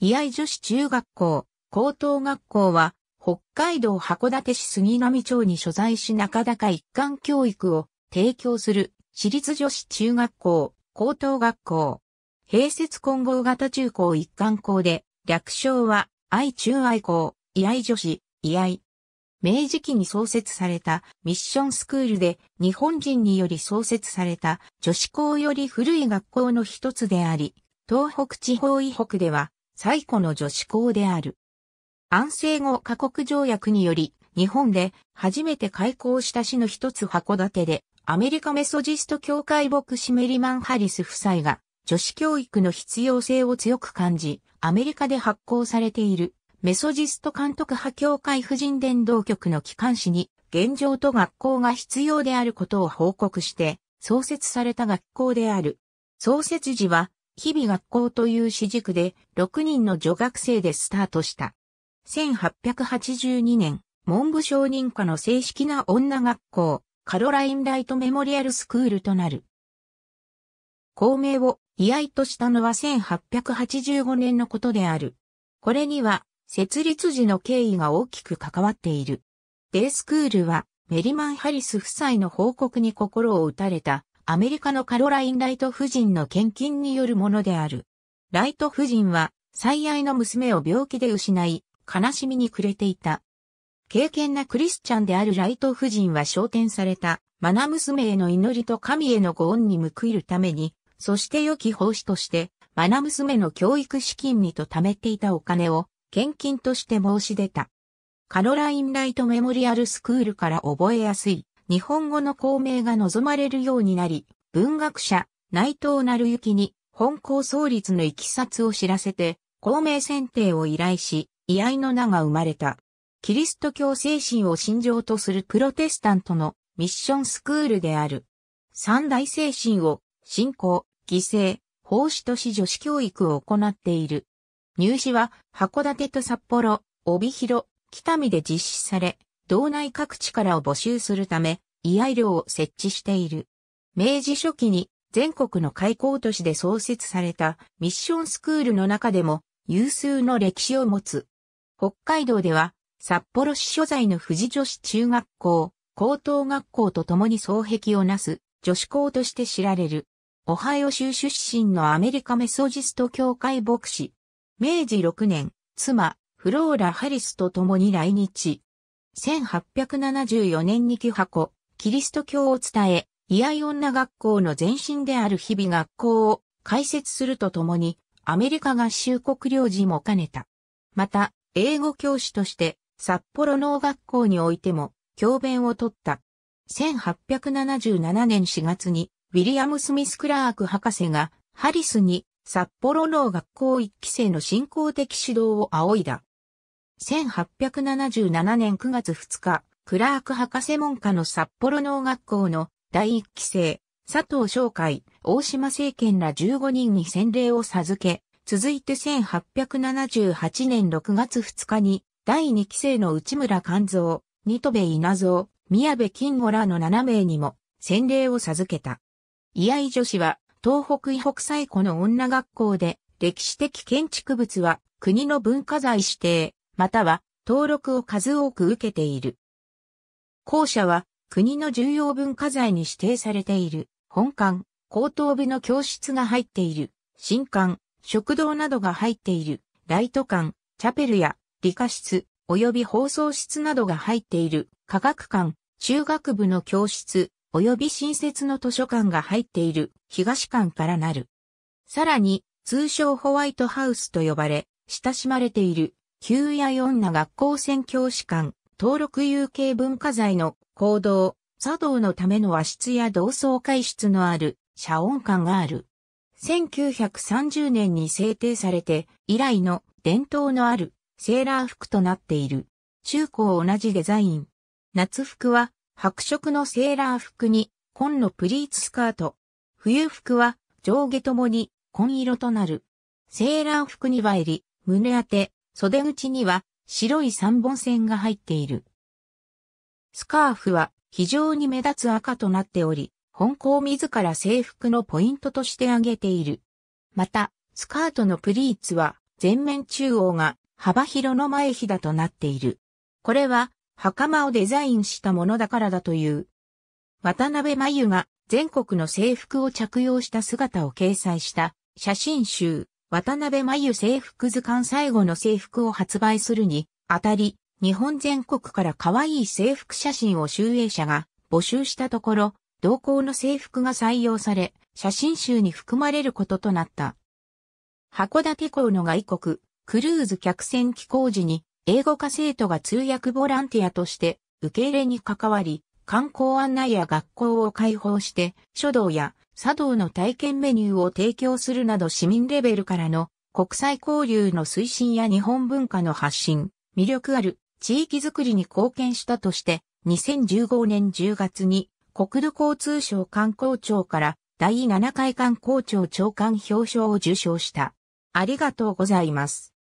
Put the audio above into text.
居合女子中学校、高等学校は、北海道函館市杉並町に所在し中高一貫教育を提供する私立女子中学校、高等学校。併設混合型中高一貫校で、略称は愛中愛校、居合女子、居合。明治期に創設されたミッションスクールで日本人により創設された女子校より古い学校の一つであり、東北地方以北では最古の女子校である。安政後過国条約により、日本で初めて開校した市の一つ函館で、アメリカメソジスト教会牧師メリマン・ハリス夫妻が、女子教育の必要性を強く感じ、アメリカで発行されている、メソジスト監督派教会婦人伝道局の機関誌に、現状と学校が必要であることを報告して、創設された学校である。創設時は、日々学校という私塾で6人の女学生でスタートした。1882年、文部省認可の正式な女学校、カロラインライトメモリアルスクールとなる。校名を居合としたのは1885年のことである。これには、設立時の経緯が大きく関わっている。デイスクールは、メリマン・ハリス夫妻の報告に心を打たれたアメリカのカロライン・ライト夫人の献金によるものである。ライト夫人は、最愛の娘を病気で失い、悲しみに暮れていた。敬虔なクリスチャンであるライト夫人は昇天された、マナ娘への祈りと神へのご恩に報いるために、そして良き奉仕として、マナ娘の教育資金にと貯めていたお金を、献金として申し出た。カロライン・ライト・メモリアル・スクールから覚えやすい。日本語の公明が望まれるようになり、文学者、内藤成幸に本校創立の行きさつを知らせて、公明選定を依頼し、居合の名が生まれた。キリスト教精神を信条とするプロテスタントのミッションスクールである。三大精神を信仰、犠牲、奉仕とし女子教育を行っている。入試は函館と札幌、帯広、北見で実施され、道内各地からを募集するため、医愛寮を設置している。明治初期に全国の開校都市で創設されたミッションスクールの中でも有数の歴史を持つ。北海道では札幌市所在の富士女子中学校、高等学校と共に双璧をなす女子校として知られる。オハイオ州出身のアメリカメソジスト教会牧師。明治6年、妻、フローラ・ハリスと共に来日。1874年に木箱、キリスト教を伝え、居合女学校の前身である日々学校を開設するとともに、アメリカ合衆国領事も兼ねた。また、英語教師として、札幌農学校においても、教鞭を取った。1877年4月に、ウィリアム・スミス・クラーク博士が、ハリスに、札幌農学校1期生の信仰的指導を仰いだ。1877年9月2日、クラーク博士門下の札幌農学校の第1期生、佐藤商会、大島政権ら15人に洗礼を授け、続いて1878年6月2日に、第2期生の内村勘蔵、二戸部稲造、宮部金吾らの7名にも洗礼を授けた。居合女子は、東北以北西湖の女学校で、歴史的建築物は国の文化財指定、または登録を数多く受けている。校舎は国の重要文化財に指定されている本館、高等部の教室が入っている新館、食堂などが入っているライト館、チャペルや理科室、及び放送室などが入っている科学館、中学部の教室、及び新設の図書館が入っている東館からなる。さらに、通称ホワイトハウスと呼ばれ、親しまれている旧四女学校宣教師館、登録有形文化財の行動、茶道のための和室や同窓会室のある社音館がある。1930年に制定されて以来の伝統のあるセーラー服となっている。中高同じデザイン。夏服は白色のセーラー服に紺のプリーツスカート。冬服は上下ともに紺色となる。セーラー服には襟、胸当て、袖口には白い三本線が入っている。スカーフは非常に目立つ赤となっており、本校自ら制服のポイントとして挙げている。また、スカートのプリーツは全面中央が幅広の前ひだとなっている。これは袴をデザインしたものだからだという。渡辺真由が全国の制服を着用した姿を掲載した写真集渡辺真由制服図鑑最後の制服を発売するに、あたり、日本全国から可愛い制服写真を集英社が募集したところ、同行の制服が採用され、写真集に含まれることとなった。函館港の外国、クルーズ客船寄港時に、英語科生徒が通訳ボランティアとして、受け入れに関わり、観光案内や学校を開放して、書道や茶道の体験メニューを提供するなど市民レベルからの国際交流の推進や日本文化の発信、魅力ある地域づくりに貢献したとして、2015年10月に国土交通省観光庁から第7回観光庁長官表彰を受賞した。ありがとうございます。